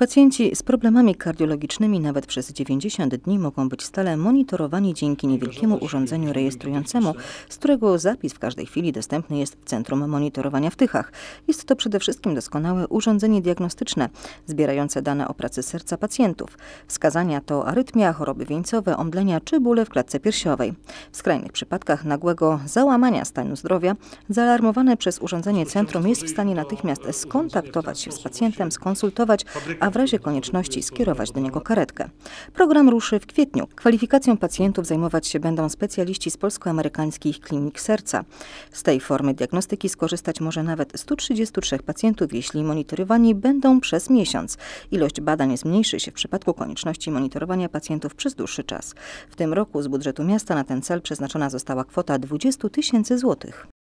Pacjenci z problemami kardiologicznymi nawet przez 90 dni mogą być stale monitorowani dzięki niewielkiemu urządzeniu rejestrującemu, z którego zapis w każdej chwili dostępny jest w Centrum Monitorowania w Tychach. Jest to przede wszystkim doskonałe urządzenie diagnostyczne, zbierające dane o pracy serca pacjentów. Wskazania to arytmia, choroby wieńcowe, omdlenia czy bóle w klatce piersiowej. W skrajnych przypadkach nagłego załamania stanu zdrowia zaalarmowane przez urządzenie centrum jest w stanie natychmiast skontaktować się z pacjentem, skonsultować, a w razie konieczności skierować do niego karetkę. Program ruszy w kwietniu. Kwalifikacją pacjentów zajmować się będą specjaliści z polsko-amerykańskich klinik serca. Z tej formy diagnostyki skorzystać może nawet 133 pacjentów, jeśli monitorowani będą przez miesiąc. Ilość badań zmniejszy się w przypadku konieczności monitorowania pacjentów przez dłuższy czas. W tym roku z budżetu miasta na ten cel przeznaczona została kwota 20 tysięcy złotych.